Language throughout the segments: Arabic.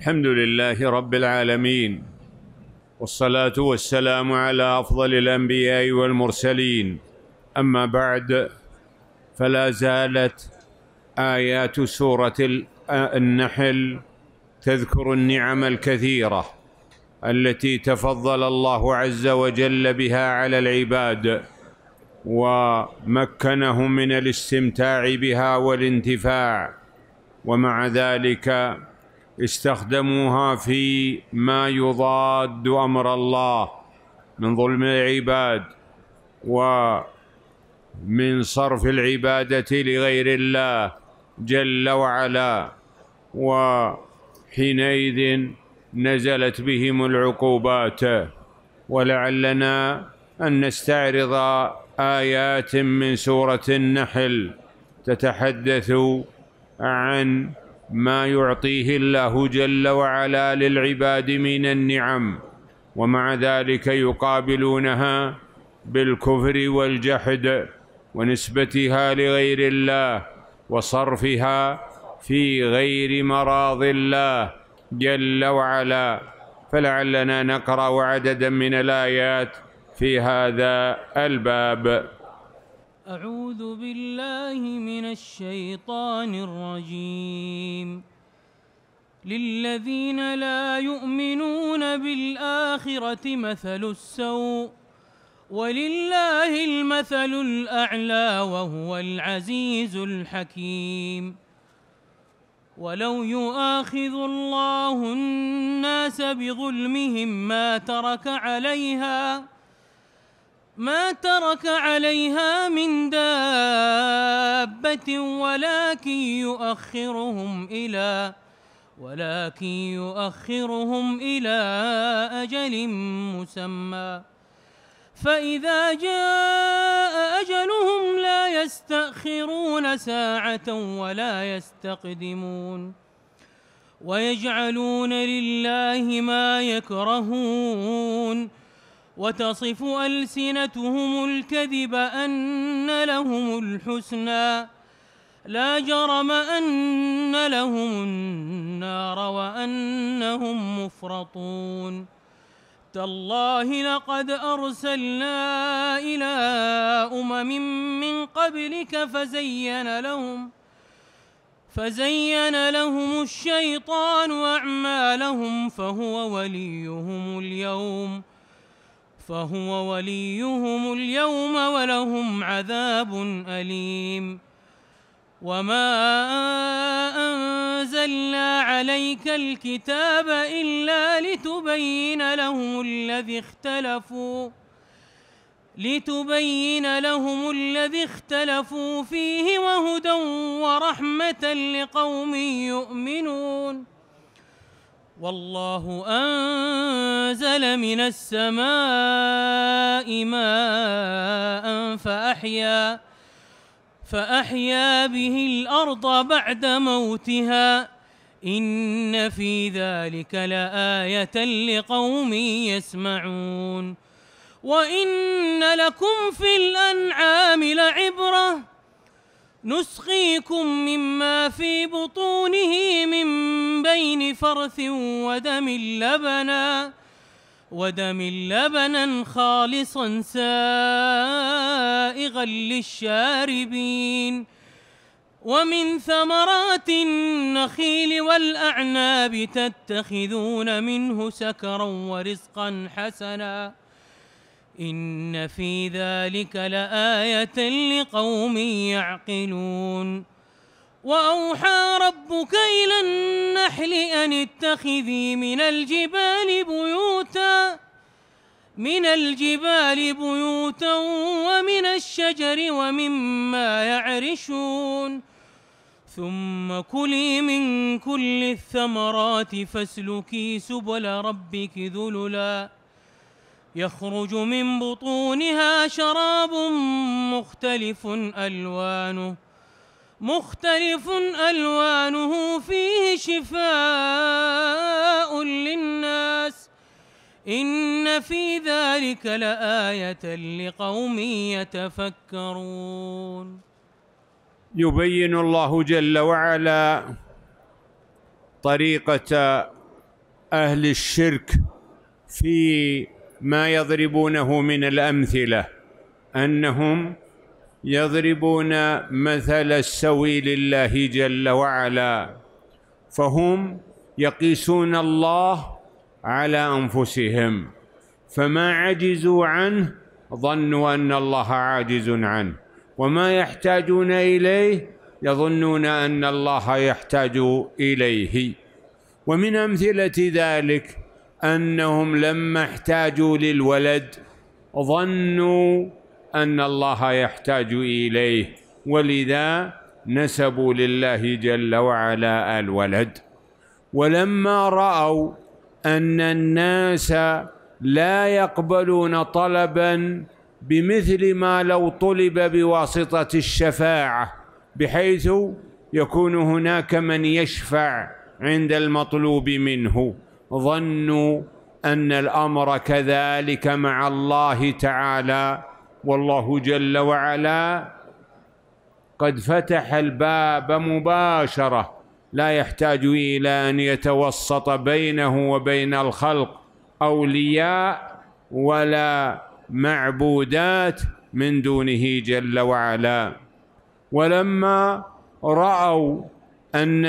الحمد لله رب العالمين والصلاة والسلام على أفضل الأنبياء والمرسلين أما بعد فلا زالت آيات سورة النحل تذكر النعم الكثيرة التي تفضل الله عز وجل بها على العباد ومكنهم من الاستمتاع بها والانتفاع ومع ذلك استخدموها في ما يضاد امر الله من ظلم العباد ومن صرف العباده لغير الله جل وعلا وحينئذ نزلت بهم العقوبات ولعلنا ان نستعرض ايات من سوره النحل تتحدث عن ما يعطيه الله جل وعلا للعباد من النعم ومع ذلك يقابلونها بالكفر والجحد ونسبتها لغير الله وصرفها في غير مراض الله جل وعلا فلعلنا نقرا عددا من الايات في هذا الباب أعوذ بالله من الشيطان الرجيم للذين لا يؤمنون بالآخرة مثل السوء ولله المثل الأعلى وهو العزيز الحكيم ولو يؤاخذ الله الناس بظلمهم ما ترك عليها ما ترك عليها من دابة ولكن يؤخرهم إلى ولكن يؤخرهم إلى أجل مسمى فإذا جاء أجلهم لا يستأخرون ساعة ولا يستقدمون ويجعلون لله ما يكرهون وتصف ألسنتهم الكذب أن لهم الحسنى لا جرم أن لهم النار وأنهم مفرطون تالله لقد أرسلنا إلى أمم من قبلك فزين لهم فزين لهم الشيطان أعمالهم فهو وليهم اليوم ۖ فهو وليهم اليوم ولهم عذاب أليم وما أنزلنا عليك الكتاب إلا لتبين لهم الذي اختلفوا لتبين لهم الذي اختلفوا فيه وهدى ورحمة لقوم يؤمنون والله أنزل من السماء ماء فأحيا فأحيا به الأرض بعد موتها إن في ذلك لآية لقوم يسمعون وإن لكم في الأنعام لعبرةً نسقيكم مما في بطونه من بين فرث ودم لبنا ودم لبنا خالصا سائغا للشاربين ومن ثمرات النخيل والأعناب تتخذون منه سكرا ورزقا حسنا إن في ذلك لآية لقوم يعقلون وأوحى ربك إلى النحل أن اتخذي من الجبال بيوتا من الجبال بيوتا ومن الشجر ومما يعرشون ثم كلي من كل الثمرات فاسلكي سبل ربك ذللاً يخرج من بطونها شراب مختلف ألوانه مختلف ألوانه فيه شفاء للناس إن في ذلك لآية لقوم يتفكرون يبين الله جل وعلا طريقة أهل الشرك في ما يضربونه من الأمثلة أنهم يضربون مثل السوي لله جل وعلا فهم يقيسون الله على أنفسهم فما عجزوا عنه ظنوا أن الله عاجز عنه وما يحتاجون إليه يظنون أن الله يحتاج إليه ومن أمثلة ذلك انهم لما احتاجوا للولد ظنوا ان الله يحتاج اليه ولذا نسبوا لله جل وعلا الولد ولما راوا ان الناس لا يقبلون طلبا بمثل ما لو طلب بواسطه الشفاعه بحيث يكون هناك من يشفع عند المطلوب منه ظنوا أن الأمر كذلك مع الله تعالى والله جل وعلا قد فتح الباب مباشرة لا يحتاج إلى أن يتوسط بينه وبين الخلق أولياء ولا معبودات من دونه جل وعلا ولما رأوا أن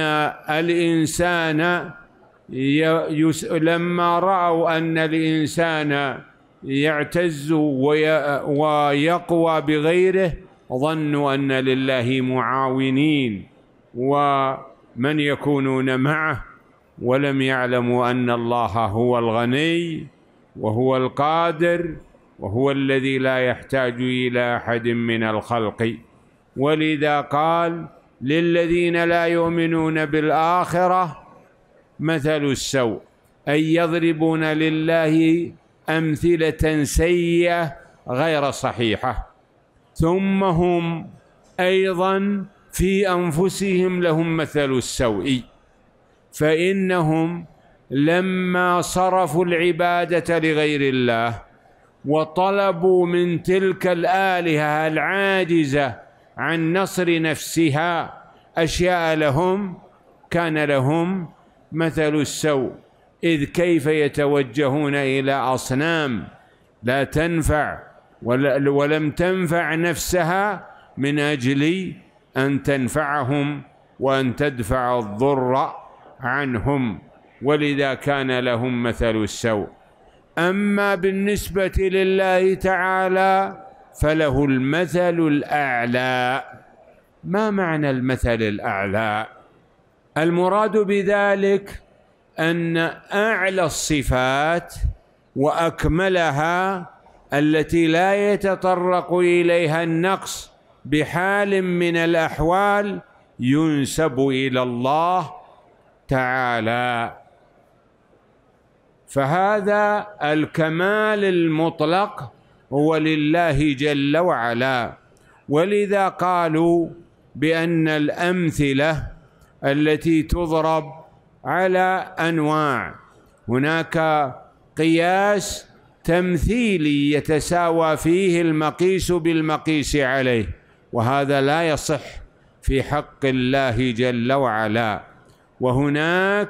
الإنسان لما رأوا أن الإنسان يعتز ويقوى بغيره ظنوا أن لله معاونين ومن يكونون معه ولم يعلموا أن الله هو الغني وهو القادر وهو الذي لا يحتاج إلى أحد من الخلق ولذا قال للذين لا يؤمنون بالآخرة مثل السوء أي يضربون لله أمثلة سيئة غير صحيحة ثم هم أيضا في أنفسهم لهم مثل السوء فإنهم لما صرفوا العبادة لغير الله وطلبوا من تلك الآلهة العاجزة عن نصر نفسها أشياء لهم كان لهم مثل السوء إذ كيف يتوجهون إلى أصنام لا تنفع ولم تنفع نفسها من أجل أن تنفعهم وأن تدفع الضر عنهم ولذا كان لهم مثل السوء أما بالنسبة لله تعالى فله المثل الأعلى ما معنى المثل الأعلى المراد بذلك أن أعلى الصفات وأكملها التي لا يتطرق إليها النقص بحال من الأحوال ينسب إلى الله تعالى فهذا الكمال المطلق هو لله جل وعلا ولذا قالوا بأن الأمثلة التي تضرب على انواع هناك قياس تمثيلي يتساوى فيه المقيس بالمقيس عليه وهذا لا يصح في حق الله جل وعلا وهناك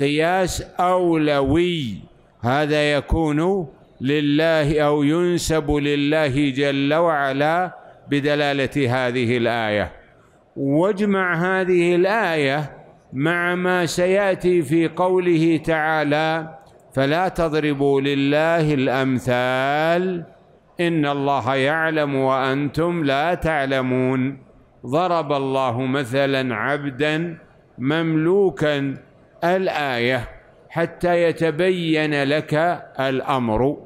قياس اولوي هذا يكون لله او ينسب لله جل وعلا بدلاله هذه الايه واجمع هذه الآية مع ما سيأتي في قوله تعالى فلا تضربوا لله الأمثال إن الله يعلم وأنتم لا تعلمون ضرب الله مثلا عبدا مملوكا الآية حتى يتبين لك الأمر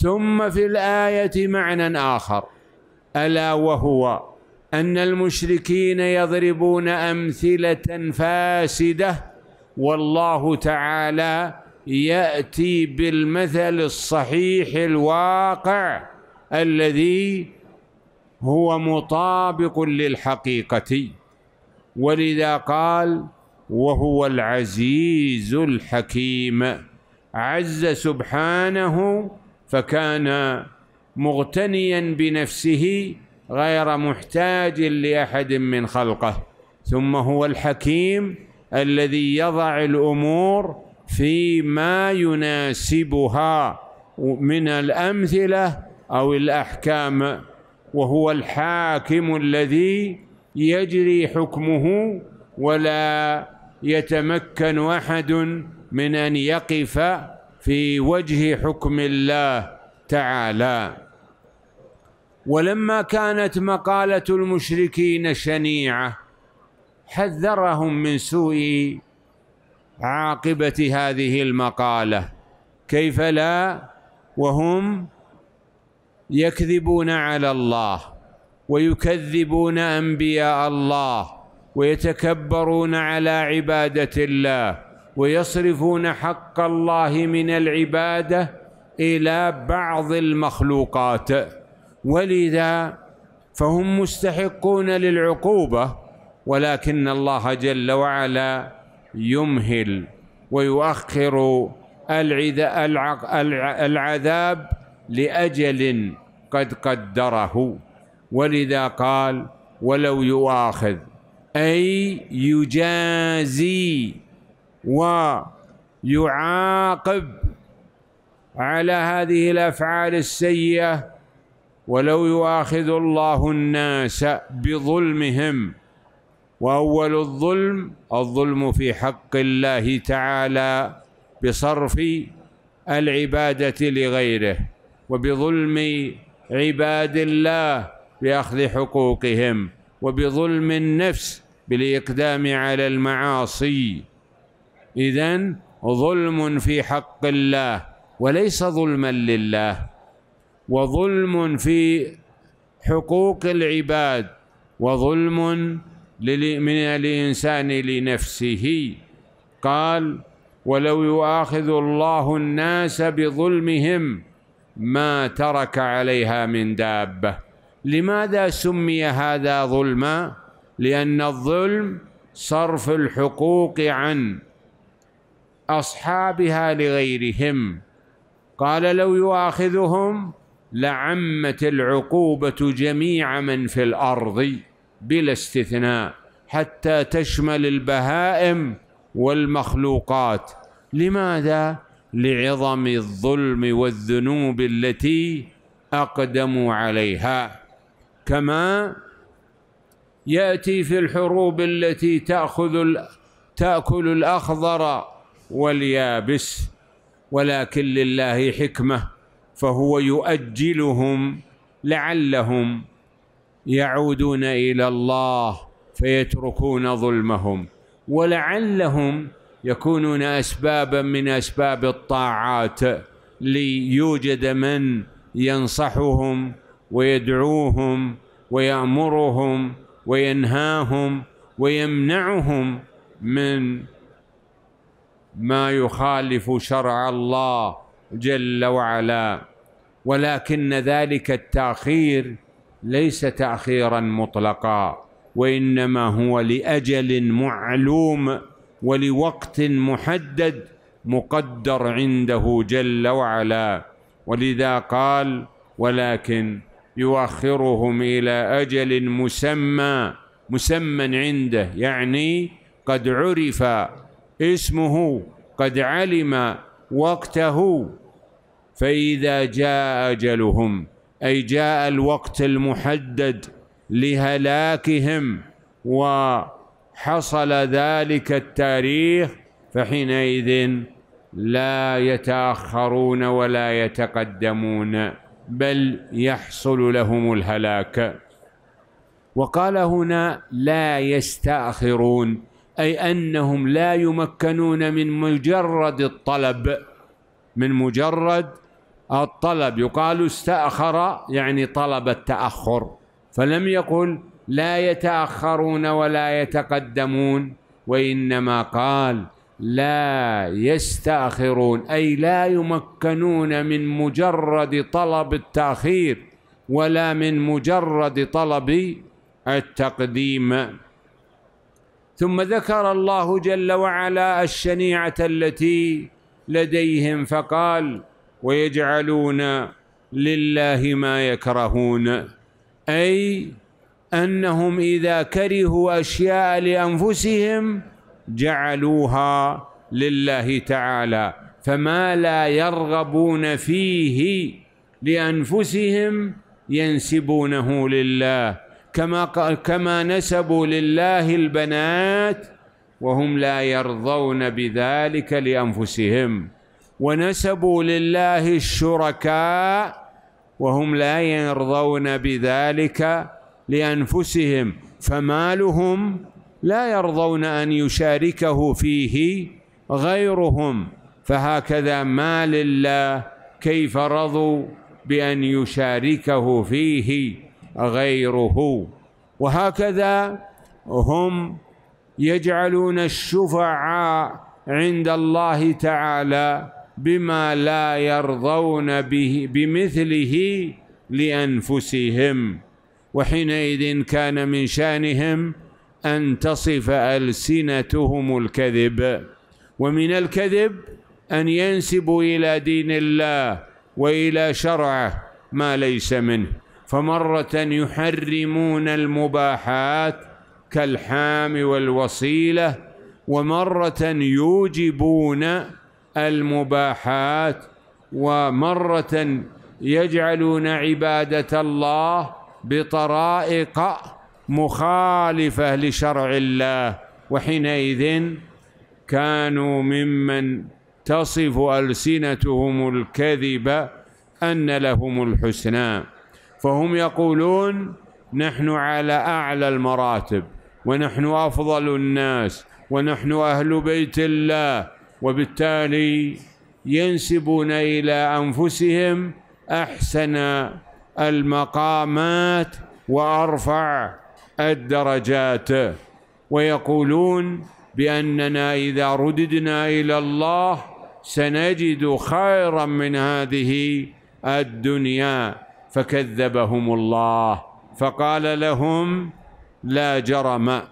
ثم في الآية معنى آخر ألا وهو أن المشركين يضربون أمثلة فاسدة والله تعالى يأتي بالمثل الصحيح الواقع الذي هو مطابق للحقيقة ولذا قال وهو العزيز الحكيم عز سبحانه فكان مغتنيا بنفسه غير محتاج لاحد من خلقه ثم هو الحكيم الذي يضع الامور فيما يناسبها من الامثله او الاحكام وهو الحاكم الذي يجري حكمه ولا يتمكن احد من ان يقف في وجه حكم الله تعالى ولما كانت مقالة المشركين شنيعة حذرهم من سوء عاقبة هذه المقالة كيف لا وهم يكذبون على الله ويكذبون أنبياء الله ويتكبرون على عبادة الله ويصرفون حق الله من العبادة إلى بعض المخلوقات ولذا فهم مستحقون للعقوبة ولكن الله جل وعلا يمهل ويؤخر العذاب لأجل قد قدره ولذا قال ولو يؤاخذ أي يجازي ويعاقب على هذه الأفعال السيئة ولو يؤاخذ الله الناس بظلمهم واول الظلم الظلم في حق الله تعالى بصرف العباده لغيره وبظلم عباد الله باخذ حقوقهم وبظلم النفس بالاقدام على المعاصي اذن ظلم في حق الله وليس ظلما لله وظلم في حقوق العباد وظلم من الإنسان لنفسه قال ولو يؤاخذ الله الناس بظلمهم ما ترك عليها من دابة لماذا سمي هذا ظلما لأن الظلم صرف الحقوق عن أصحابها لغيرهم قال لو يؤاخذهم لعمت العقوبة جميع من في الأرض بلا استثناء حتى تشمل البهائم والمخلوقات لماذا؟ لعظم الظلم والذنوب التي أقدموا عليها كما يأتي في الحروب التي تأخذ تأكل الأخضر واليابس ولكن لله حكمه فهو يؤجلهم لعلهم يعودون الى الله فيتركون ظلمهم ولعلهم يكونون اسبابا من اسباب الطاعات ليوجد من ينصحهم ويدعوهم ويامرهم وينهاهم ويمنعهم من ما يخالف شرع الله جل وعلا ولكن ذلك التاخير ليس تاخيرا مطلقا وانما هو لاجل معلوم ولوقت محدد مقدر عنده جل وعلا ولذا قال ولكن يؤخرهم الى اجل مسمى مسمى عنده يعني قد عرف اسمه قد علم وقته فإذا جاء أجلهم أي جاء الوقت المحدد لهلاكهم وحصل ذلك التاريخ فحينئذ لا يتأخرون ولا يتقدمون بل يحصل لهم الهلاك وقال هنا لا يستأخرون أي أنهم لا يمكنون من مجرد الطلب من مجرد الطلب يقال استأخر يعني طلب التأخر فلم يقل لا يتأخرون ولا يتقدمون وإنما قال لا يستأخرون أي لا يمكنون من مجرد طلب التأخير ولا من مجرد طلب التقديم ثم ذكر الله جل وعلا الشنيعة التي لديهم فقال ويجعلون لله ما يكرهون أي أنهم إذا كرهوا أشياء لأنفسهم جعلوها لله تعالى فما لا يرغبون فيه لأنفسهم ينسبونه لله كما كما نسبوا لله البنات وهم لا يرضون بذلك لانفسهم ونسبوا لله الشركاء وهم لا يرضون بذلك لانفسهم فمالهم لا يرضون ان يشاركه فيه غيرهم فهكذا مال الله كيف رضوا بان يشاركه فيه غيره وهكذا هم يجعلون الشفعاء عند الله تعالى بما لا يرضون به بمثله لانفسهم وحينئذ كان من شانهم ان تصف السنتهم الكذب ومن الكذب ان ينسبوا الى دين الله والى شرعه ما ليس منه فمرة يحرمون المباحات كالحام والوصيلة ومرة يوجبون المباحات ومرة يجعلون عبادة الله بطرائق مخالفة لشرع الله وحينئذ كانوا ممن تصف ألسنتهم الكذب أن لهم الحسنى فهم يقولون نحن على أعلى المراتب ونحن أفضل الناس ونحن أهل بيت الله وبالتالي ينسبون إلى أنفسهم أحسن المقامات وأرفع الدرجات ويقولون بأننا إذا رددنا إلى الله سنجد خيرا من هذه الدنيا فكذبهم الله فقال لهم لا جرم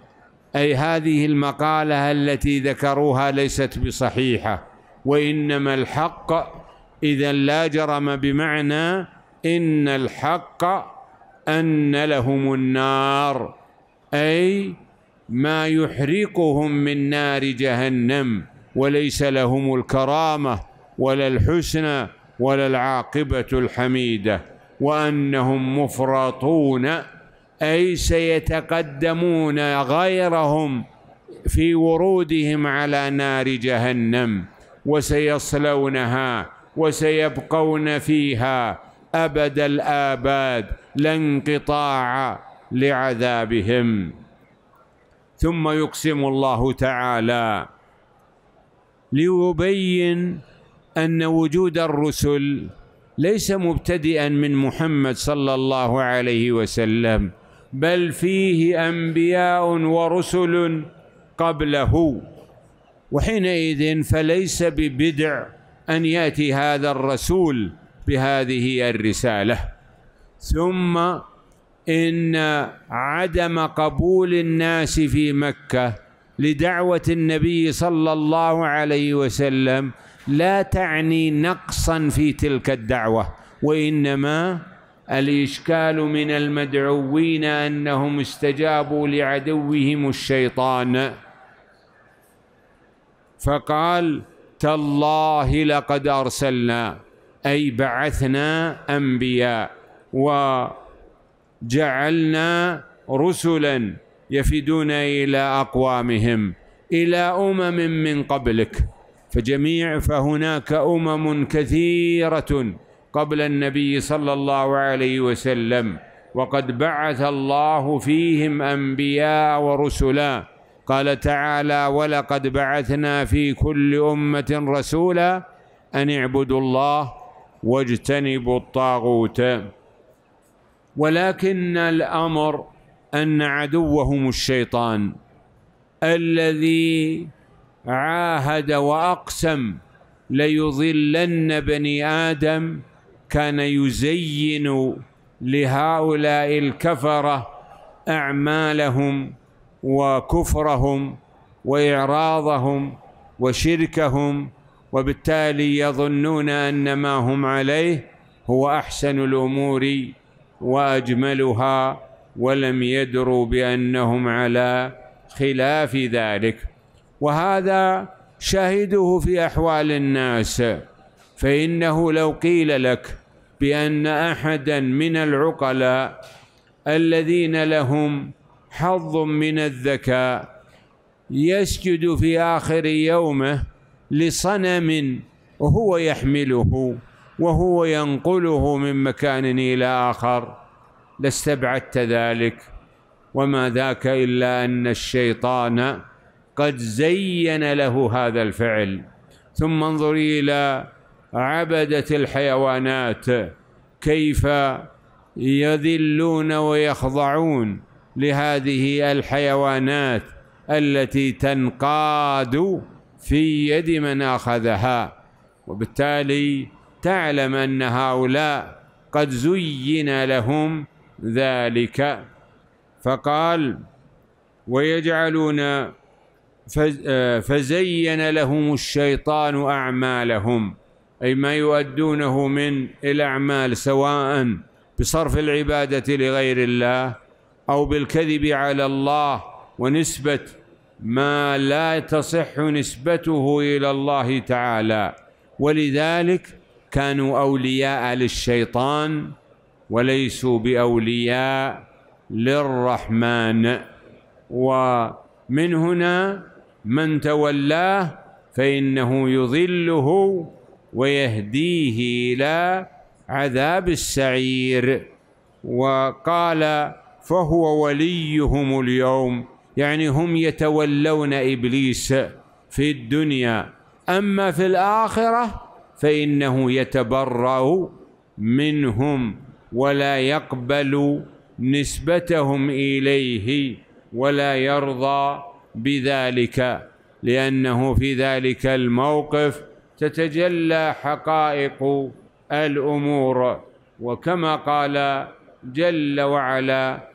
أي هذه المقالة التي ذكروها ليست بصحيحة وإنما الحق إذا لا جرم بمعنى إن الحق أن لهم النار أي ما يحرقهم من نار جهنم وليس لهم الكرامة ولا الحسنى ولا العاقبة الحميدة وانهم مفرطون اي سيتقدمون غيرهم في ورودهم على نار جهنم وسيصلونها وسيبقون فيها ابد الاباد لا انقطاع لعذابهم ثم يقسم الله تعالى ليبين ان وجود الرسل ليس مبتدئا من محمد صلى الله عليه وسلم بل فيه انبياء ورسل قبله وحينئذ فليس ببدع ان ياتي هذا الرسول بهذه الرساله ثم ان عدم قبول الناس في مكه لدعوه النبي صلى الله عليه وسلم لا تعني نقصا في تلك الدعوه وانما الاشكال من المدعوين انهم استجابوا لعدوهم الشيطان فقال تالله لقد ارسلنا اي بعثنا انبياء وجعلنا رسلا يفدون الى اقوامهم الى امم من قبلك فجميع فهناك أمم كثيرة قبل النبي صلى الله عليه وسلم وقد بعث الله فيهم أنبياء ورسلا قال تعالى ولقد بعثنا في كل أمة رسولا أن اعبدوا الله واجتنبوا الطاغوت ولكن الأمر أن عدوهم الشيطان الذي عاهد واقسم ليظلن بني ادم كان يزين لهؤلاء الكفره اعمالهم وكفرهم واعراضهم وشركهم وبالتالي يظنون ان ما هم عليه هو احسن الامور واجملها ولم يدروا بانهم على خلاف ذلك وهذا شاهده في أحوال الناس فإنه لو قيل لك بأن أحدا من العقلاء الذين لهم حظ من الذكاء يسجد في آخر يومه لصنم وهو يحمله وهو ينقله من مكان إلى آخر لاستبعدت ذلك وما ذاك إلا أن الشيطان قد زين له هذا الفعل ثم انظري إلى عبدة الحيوانات كيف يذلون ويخضعون لهذه الحيوانات التي تنقاد في يد من أخذها وبالتالي تعلم أن هؤلاء قد زين لهم ذلك فقال ويجعلون آه، فزين لهم الشيطان أعمالهم أي ما يؤدونه من الأعمال سواء بصرف العبادة لغير الله أو بالكذب على الله ونسبة ما لا تصح نسبته إلى الله تعالى ولذلك كانوا أولياء للشيطان وليسوا بأولياء للرحمن ومن هنا من تولاه فإنه يضله ويهديه إلى عذاب السعير وقال فهو وليهم اليوم يعني هم يتولون إبليس في الدنيا أما في الآخرة فإنه يتبرأ منهم ولا يقبل نسبتهم إليه ولا يرضى بذلك لأنه في ذلك الموقف تتجلى حقائق الأمور وكما قال جل وعلا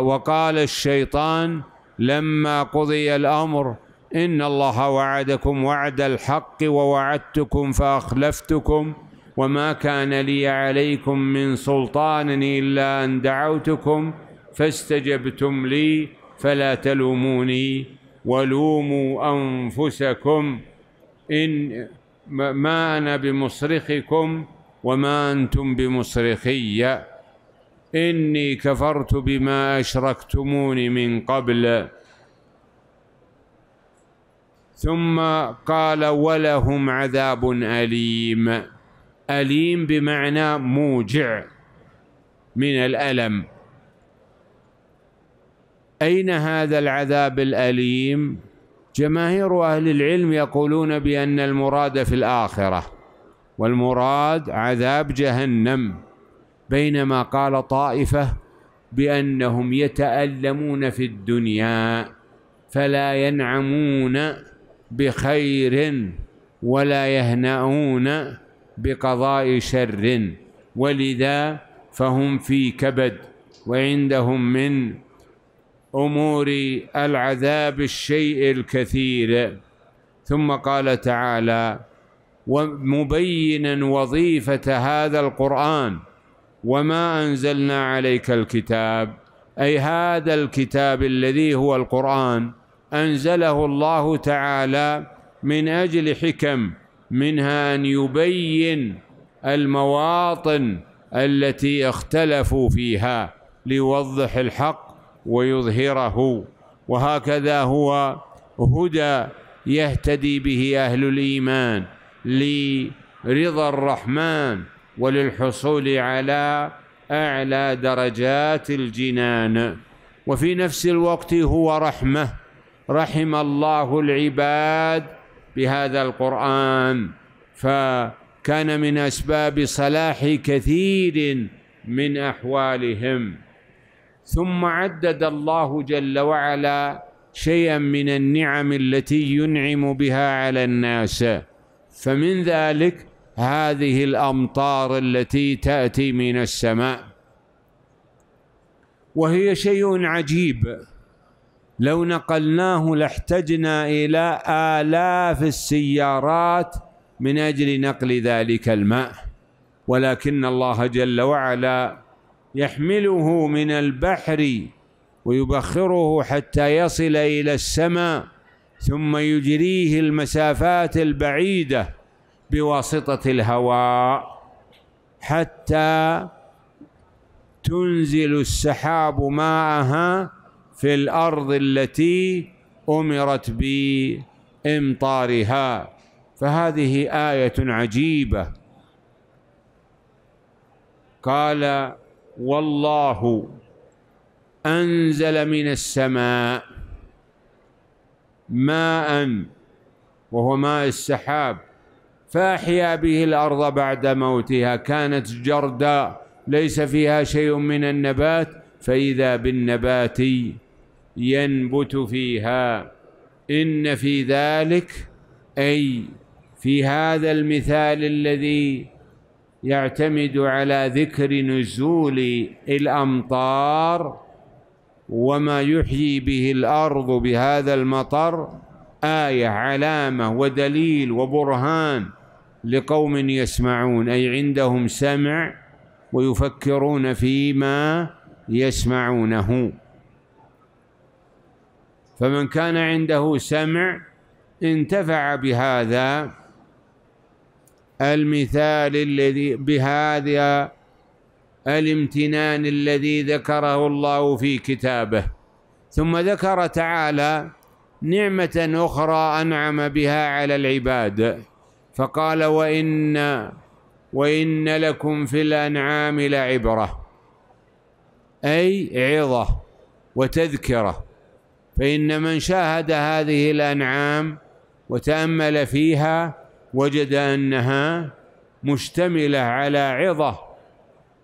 وقال الشيطان لما قضي الأمر إن الله وعدكم وعد الحق ووعدتكم فأخلفتكم وما كان لي عليكم من سلطان إلا أن دعوتكم فاستجبتم لي فلا تلوموني ولوموا أنفسكم إن ما أنا بمصرخكم وما أنتم بمصرخي إني كفرت بما أشركتمون من قبل ثم قال ولهم عذاب أليم أليم بمعنى موجع من الألم أين هذا العذاب الأليم جماهير أهل العلم يقولون بأن المراد في الآخرة والمراد عذاب جهنم بينما قال طائفة بأنهم يتألمون في الدنيا فلا ينعمون بخير ولا يهنأون بقضاء شر ولذا فهم في كبد وعندهم من امور العذاب الشيء الكثير ثم قال تعالى ومبينا وظيفه هذا القران وما انزلنا عليك الكتاب اي هذا الكتاب الذي هو القران انزله الله تعالى من اجل حكم منها ان يبين المواطن التي اختلفوا فيها ليوضح الحق ويظهره وهكذا هو هدى يهتدي به أهل الإيمان لرضا الرحمن وللحصول على أعلى درجات الجنان وفي نفس الوقت هو رحمة رحم الله العباد بهذا القرآن فكان من أسباب صلاح كثير من أحوالهم ثم عدد الله جل وعلا شيئا من النعم التي ينعم بها على الناس فمن ذلك هذه الامطار التي تاتي من السماء وهي شيء عجيب لو نقلناه لاحتجنا الى الاف السيارات من اجل نقل ذلك الماء ولكن الله جل وعلا يحمله من البحر ويبخره حتى يصل إلى السماء ثم يجريه المسافات البعيدة بواسطة الهواء حتى تنزل السحاب ماءها في الأرض التي أمرت بإمطارها فهذه آية عجيبة قال والله أنزل من السماء ماء وهو ماء السحاب فأحيا به الأرض بعد موتها كانت جرداء ليس فيها شيء من النبات فإذا بالنبات ينبت فيها إن في ذلك أي في هذا المثال الذي يعتمد على ذكر نزول الأمطار وما يحيي به الأرض بهذا المطر آية علامة ودليل وبرهان لقوم يسمعون أي عندهم سمع ويفكرون فيما يسمعونه فمن كان عنده سمع انتفع بهذا المثال الذي بهذا الامتنان الذي ذكره الله في كتابه ثم ذكر تعالى نعمة أخرى أنعم بها على العباد فقال وإن وإن لكم في الأنعام لعبرة أي عظة وتذكرة فإن من شاهد هذه الأنعام وتأمل فيها وجد أنها مشتملة على عظة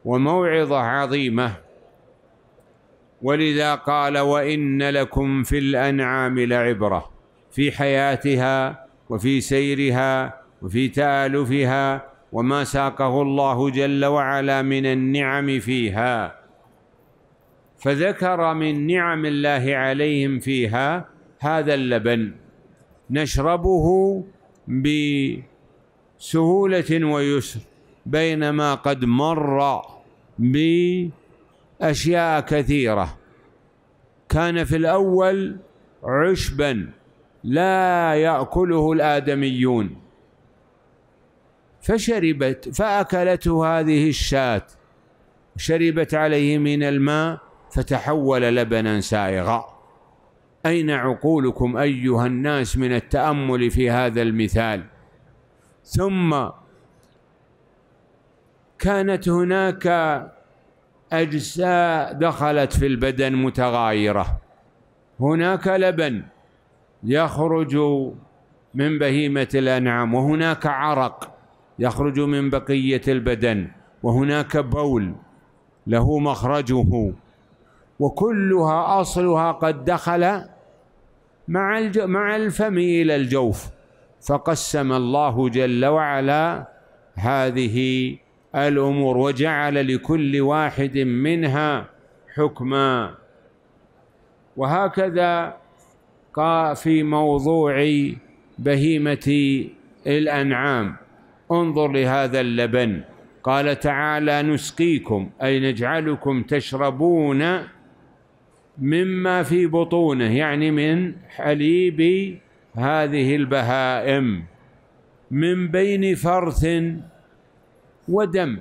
وموعظة عظيمة ولذا قال وإن لكم في الأنعام لعبرة في حياتها وفي سيرها وفي تآلفها وما ساقه الله جل وعلا من النعم فيها فذكر من نعم الله عليهم فيها هذا اللبن نشربه بسهولة ويسر بينما قد مر بأشياء كثيرة كان في الأول عشبا لا يأكله الآدميون فشربت فأكلته هذه الشاة شربت عليه من الماء فتحول لبنا سائغا أين عقولكم أيها الناس من التأمل في هذا المثال ثم كانت هناك أجزاء دخلت في البدن متغايرة هناك لبن يخرج من بهيمة الأنعام وهناك عرق يخرج من بقية البدن وهناك بول له مخرجه وكلها أصلها قد دخل مع مع الفم إلى الجوف فقسم الله جل وعلا هذه الأمور وجعل لكل واحد منها حكما وهكذا قال في موضوع بهيمة الأنعام انظر لهذا اللبن قال تعالى نسقيكم أي نجعلكم تشربون مما في بطونه يعني من حليب هذه البهائم من بين فرث ودم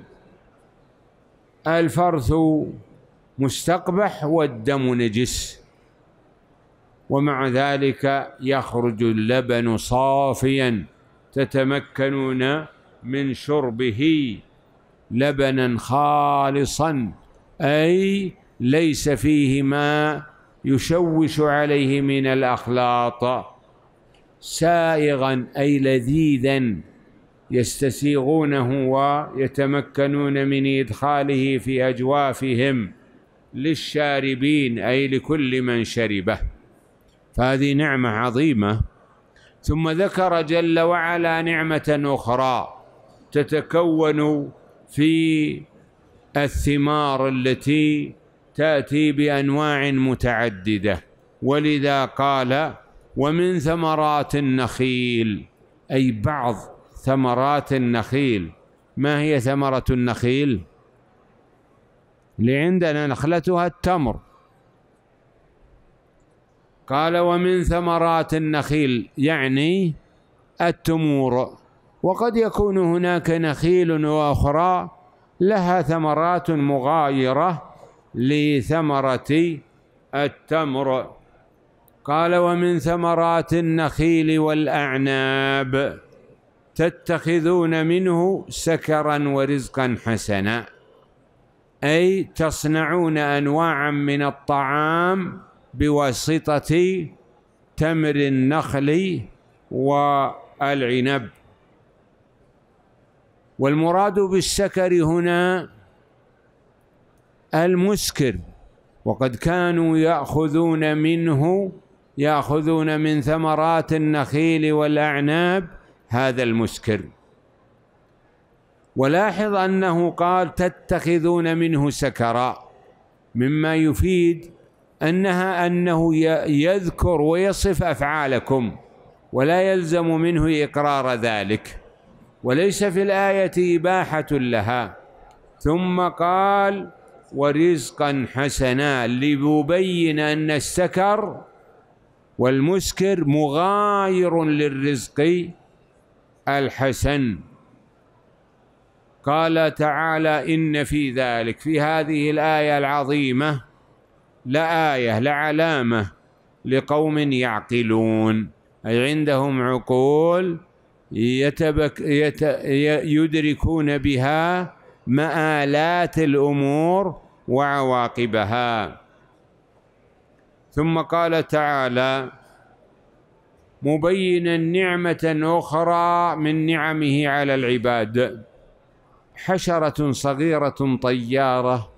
الفرث مستقبح والدم نجس ومع ذلك يخرج اللبن صافيا تتمكنون من شربه لبنا خالصا اي ليس فيه ما يشوش عليه من الأخلاط سائغا أي لذيذا يستسيغونه ويتمكنون من إدخاله في أجوافهم للشاربين أي لكل من شربه فهذه نعمة عظيمة ثم ذكر جل وعلا نعمة أخرى تتكون في الثمار التي تاتي بانواع متعدده ولذا قال ومن ثمرات النخيل اي بعض ثمرات النخيل ما هي ثمره النخيل لعندنا نخلتها التمر قال ومن ثمرات النخيل يعني التمور وقد يكون هناك نخيل واخرى لها ثمرات مغايره لثمرة التمر قال ومن ثمرات النخيل والأعناب تتخذون منه سكرا ورزقا حسنا أي تصنعون أنواعا من الطعام بواسطة تمر النخل والعنب والمراد بالسكر هنا المسكر وقد كانوا يأخذون منه يأخذون من ثمرات النخيل والأعناب هذا المسكر ولاحظ أنه قال تتخذون منه سكرا مما يفيد أنها أنه يذكر ويصف أفعالكم ولا يلزم منه إقرار ذلك وليس في الآية إباحة لها ثم قال ورزقا حسنا ليبين أن السكر والمسكر مغاير للرزق الحسن قال تعالى إن في ذلك في هذه الآية العظيمة لآية لعلامة لقوم يعقلون أي عندهم عقول يتبك يت يدركون بها مآلات الأمور وعواقبها ثم قال تعالى مبينا نعمة أخرى من نعمه على العباد حشرة صغيرة طيارة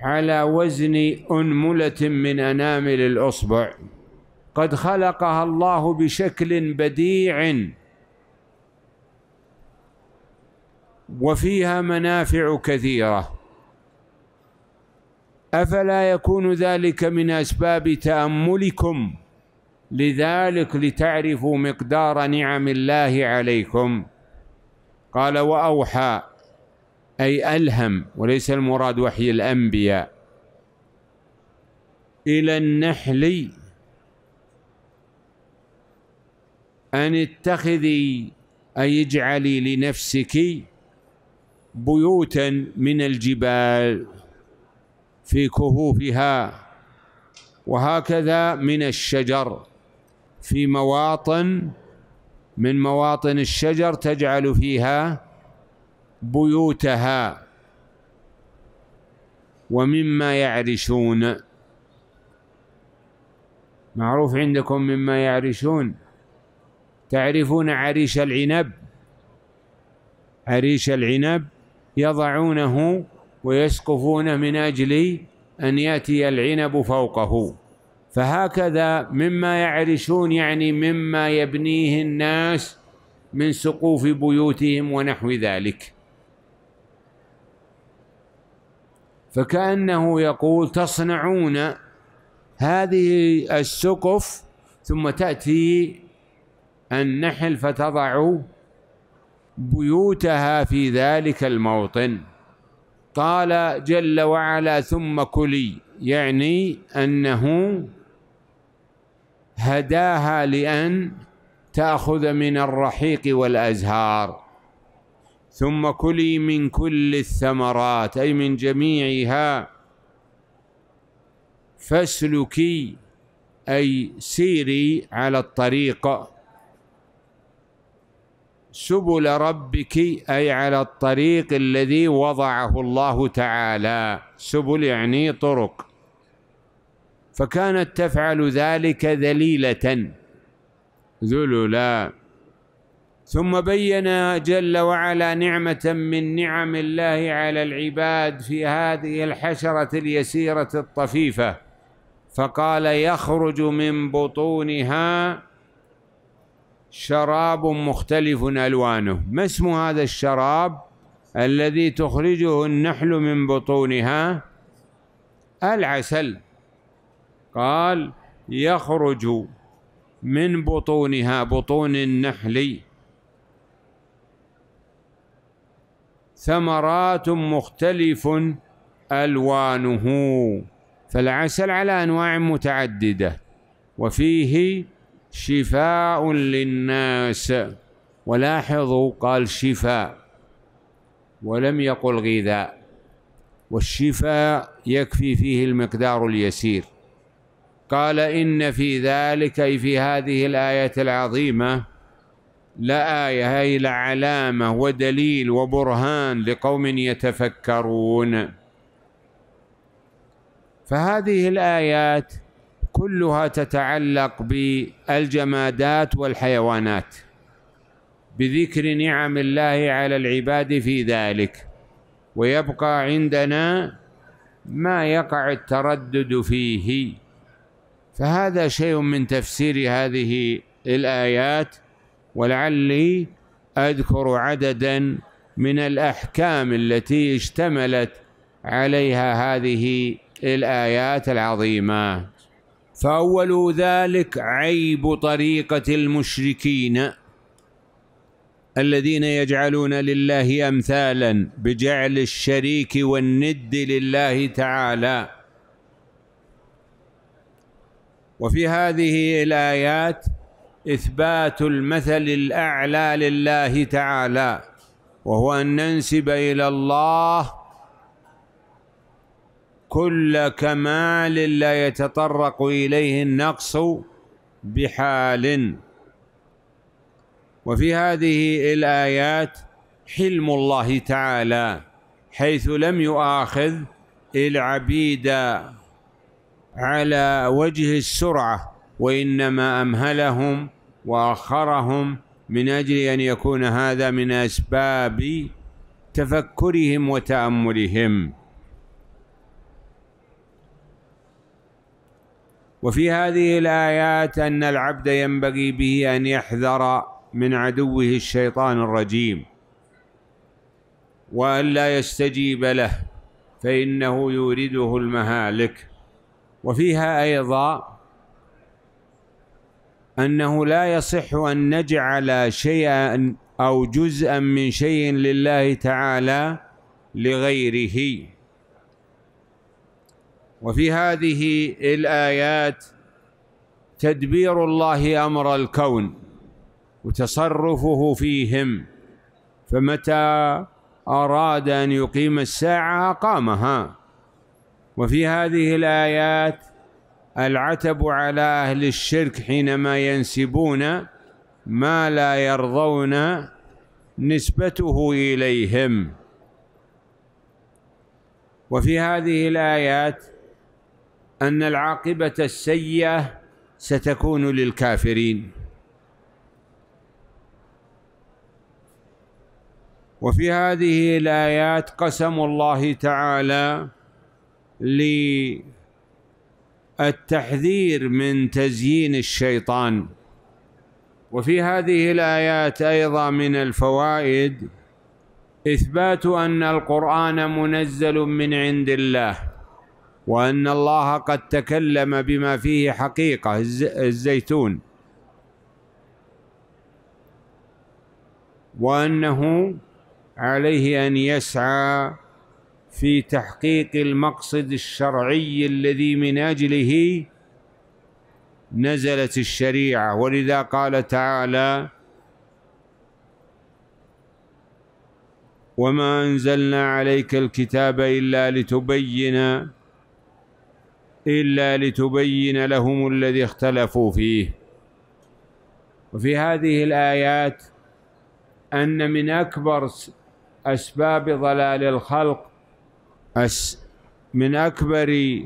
على وزن أنملة من أنامل الأصبع قد خلقها الله بشكل بديع وفيها منافع كثيرة أفلا يكون ذلك من أسباب تأملكم لذلك لتعرفوا مقدار نعم الله عليكم قال وأوحى أي ألهم وليس المراد وحي الأنبياء إلى النحل أن اتخذي أي اجعلي لنفسك بيوتا من الجبال في كهوفها وهكذا من الشجر في مواطن من مواطن الشجر تجعل فيها بيوتها ومما يعرشون معروف عندكم مما يعرشون تعرفون عريش العنب عريش العنب يضعونه ويسقفون من أجل أن يأتي العنب فوقه فهكذا مما يعرشون يعني مما يبنيه الناس من سقوف بيوتهم ونحو ذلك فكأنه يقول تصنعون هذه السقف ثم تأتي النحل فتضع بيوتها في ذلك الموطن قال جل وعلا ثم كلي يعني أنه هداها لأن تأخذ من الرحيق والأزهار ثم كلي من كل الثمرات أي من جميعها فاسلكي أي سيري على الطريق سبل ربك أي على الطريق الذي وضعه الله تعالى سبل يعني طرق فكانت تفعل ذلك ذليلة ذللا ثم بين جل وعلا نعمة من نعم الله على العباد في هذه الحشرة اليسيرة الطفيفة فقال يخرج من بطونها شراب مختلف ألوانه ما اسم هذا الشراب الذي تخرجه النحل من بطونها العسل قال يخرج من بطونها بطون النحل ثمرات مختلف ألوانه فالعسل على أنواع متعددة وفيه شفاء للناس ولاحظوا قال شفاء ولم يقل غذاء والشفاء يكفي فيه المقدار اليسير قال إن في ذلك أي في هذه الآية العظيمة لآية أي لعلامة ودليل وبرهان لقوم يتفكرون فهذه الآيات كلها تتعلق بالجمادات والحيوانات بذكر نعم الله على العباد في ذلك ويبقى عندنا ما يقع التردد فيه فهذا شيء من تفسير هذه الآيات ولعلي أذكر عددا من الأحكام التي اشتملت عليها هذه الآيات العظيمة فأول ذلك عيب طريقة المشركين الذين يجعلون لله أمثالا بجعل الشريك والند لله تعالى وفي هذه الآيات إثبات المثل الأعلى لله تعالى وهو أن ننسب إلى الله كل كمال لا يتطرق إليه النقص بحال وفي هذه الآيات حلم الله تعالى حيث لم يؤاخذ العبيد على وجه السرعة وإنما أمهلهم وأخرهم من أجل أن يكون هذا من أسباب تفكرهم وتأملهم وفي هذه الآيات أن العبد ينبغي به أن يحذر من عدوه الشيطان الرجيم وأن لا يستجيب له فإنه يورده المهالك وفيها أيضا أنه لا يصح أن نجعل شيئا أو جزءا من شيء لله تعالى لغيره وفي هذه الآيات تدبير الله أمر الكون وتصرفه فيهم فمتى أراد أن يقيم الساعة أقامها وفي هذه الآيات العتب على أهل الشرك حينما ينسبون ما لا يرضون نسبته إليهم وفي هذه الآيات أن العاقبة السيئة ستكون للكافرين وفي هذه الآيات قسم الله تعالى للتحذير من تزيين الشيطان وفي هذه الآيات أيضا من الفوائد إثبات أن القرآن منزل من عند الله وأن الله قد تكلم بما فيه حقيقة الزيتون وأنه عليه أن يسعى في تحقيق المقصد الشرعي الذي من أجله نزلت الشريعة ولذا قال تعالى وما أنزلنا عليك الكتاب إلا لتبين إلا لتبين لهم الذي اختلفوا فيه وفي هذه الآيات أن من أكبر أسباب ضلال الخلق أس من أكبر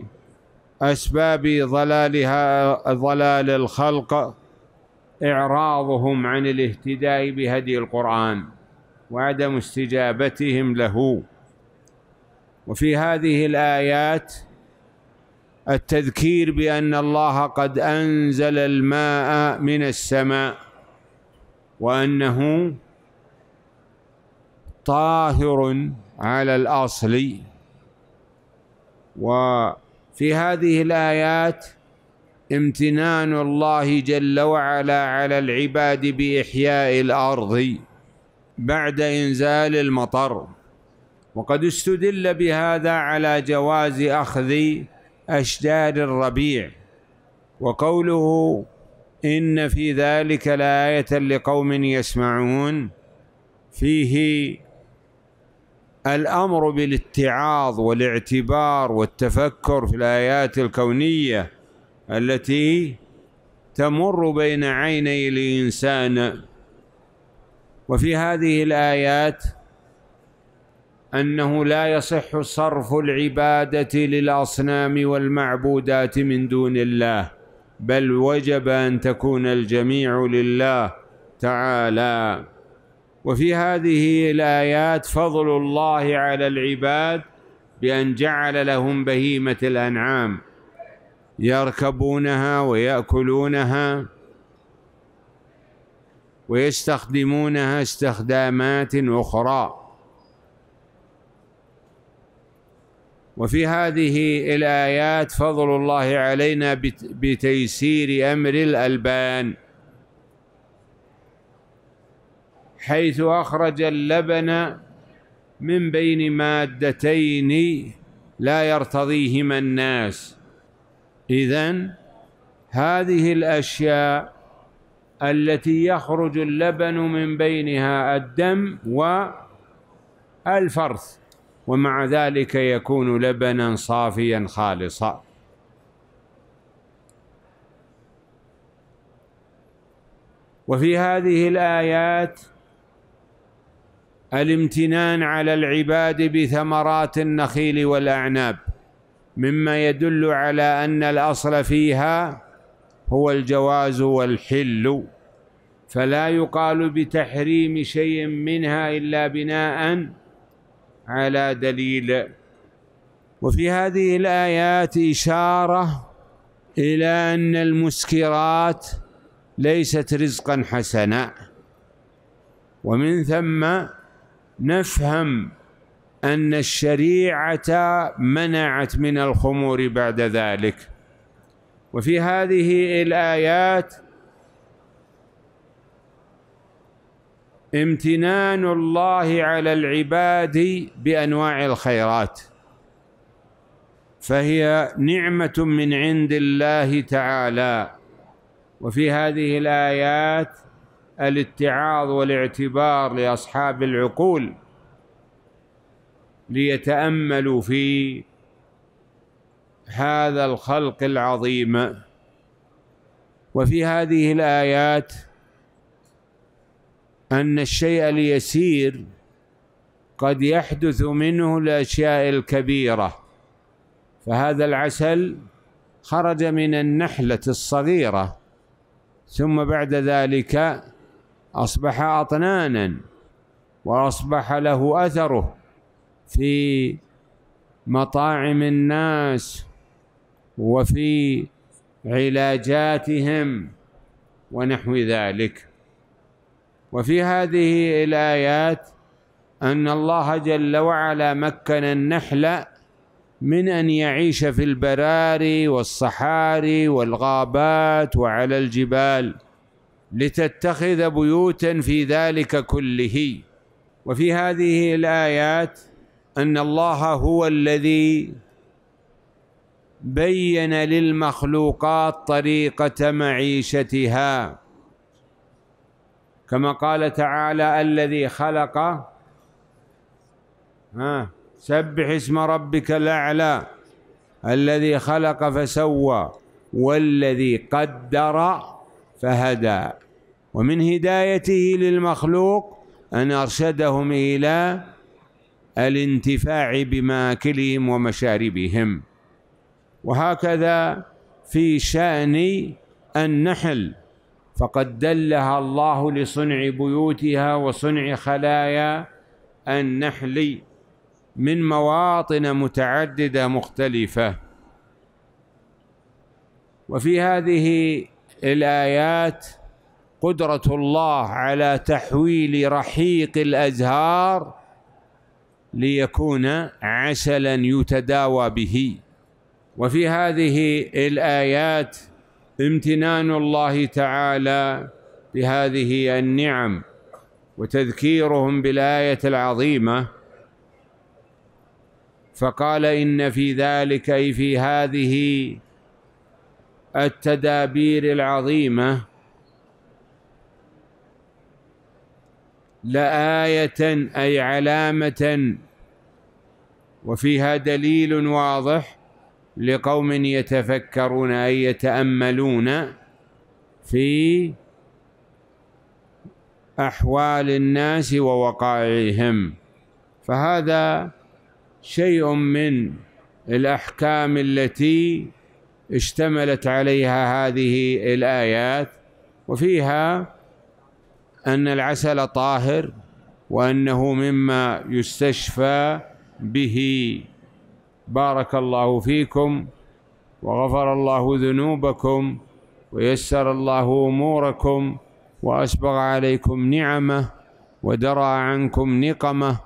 أسباب ضلالها ضلال الخلق إعراضهم عن الاهتداء بهدي القرآن وعدم استجابتهم له وفي هذه الآيات التذكير بأن الله قد أنزل الماء من السماء وأنه طاهر على الأصل وفي هذه الآيات امتنان الله جل وعلا على العباد بإحياء الأرض بعد إنزال المطر وقد استدل بهذا على جواز أخذ أشجار الربيع وقوله إن في ذلك لآية لقوم يسمعون فيه الأمر بالاتعاظ والاعتبار والتفكر في الآيات الكونية التي تمر بين عيني الإنسان وفي هذه الآيات انه لا يصح صرف العباده للاصنام والمعبودات من دون الله بل وجب ان تكون الجميع لله تعالى وفي هذه الايات فضل الله على العباد بان جعل لهم بهيمه الانعام يركبونها وياكلونها ويستخدمونها استخدامات اخرى وفي هذه الآيات فضل الله علينا بتيسير أمر الألبان حيث أخرج اللبن من بين مادتين لا يرتضيهما الناس إذن هذه الأشياء التي يخرج اللبن من بينها الدم والفرث ومع ذلك يكون لبنا صافيا خالصا وفي هذه الآيات الامتنان على العباد بثمرات النخيل والأعناب مما يدل على أن الأصل فيها هو الجواز والحل فلا يقال بتحريم شيء منها إلا بناءً على دليل وفي هذه الآيات إشارة إلى أن المسكرات ليست رزقا حسنا ومن ثم نفهم أن الشريعة منعت من الخمور بعد ذلك وفي هذه الآيات امتنان الله على العباد بانواع الخيرات فهي نعمه من عند الله تعالى وفي هذه الايات الاتعاظ والاعتبار لاصحاب العقول ليتاملوا في هذا الخلق العظيم وفي هذه الايات أن الشيء اليسير قد يحدث منه الأشياء الكبيرة فهذا العسل خرج من النحلة الصغيرة ثم بعد ذلك أصبح أطنانا وأصبح له أثره في مطاعم الناس وفي علاجاتهم ونحو ذلك وفي هذه الآيات أن الله جل وعلا مكن النحل من أن يعيش في البراري والصحاري والغابات وعلى الجبال لتتخذ بيوتا في ذلك كله وفي هذه الآيات أن الله هو الذي بين للمخلوقات طريقة معيشتها كما قال تعالى الذي خلق ها سبح اسم ربك الأعلى الذي خلق فسوى والذي قدر فهدى ومن هدايته للمخلوق أن أرشدهم إلى الانتفاع بماكلهم ومشاربهم وهكذا في شأن النحل فقد دلها الله لصنع بيوتها وصنع خلايا النحل من مواطن متعدده مختلفه وفي هذه الايات قدره الله على تحويل رحيق الازهار ليكون عسلا يتداوى به وفي هذه الايات امتنان الله تعالى بهذه النعم وتذكيرهم بالايه العظيمه فقال ان في ذلك اي في هذه التدابير العظيمه لايه اي علامه وفيها دليل واضح لقوم يتفكرون أي يتأملون في أحوال الناس ووقائعهم فهذا شيء من الأحكام التي اشتملت عليها هذه الآيات وفيها أن العسل طاهر وأنه مما يستشفى به بارك الله فيكم وغفر الله ذنوبكم ويسر الله اموركم واسبغ عليكم نعمه ودرى عنكم نقمه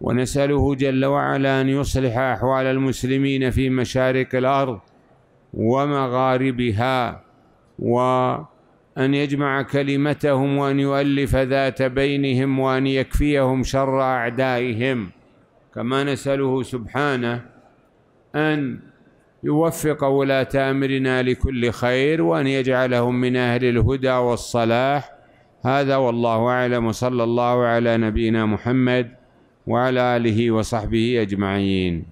ونساله جل وعلا ان يصلح احوال المسلمين في مشارق الارض ومغاربها وان يجمع كلمتهم وان يؤلف ذات بينهم وان يكفيهم شر اعدائهم كما نسأله سبحانه أن يوفق ولاة أمرنا لكل خير وأن يجعلهم من أهل الهدى والصلاح هذا والله أعلم وصلى الله على نبينا محمد وعلى آله وصحبه أجمعين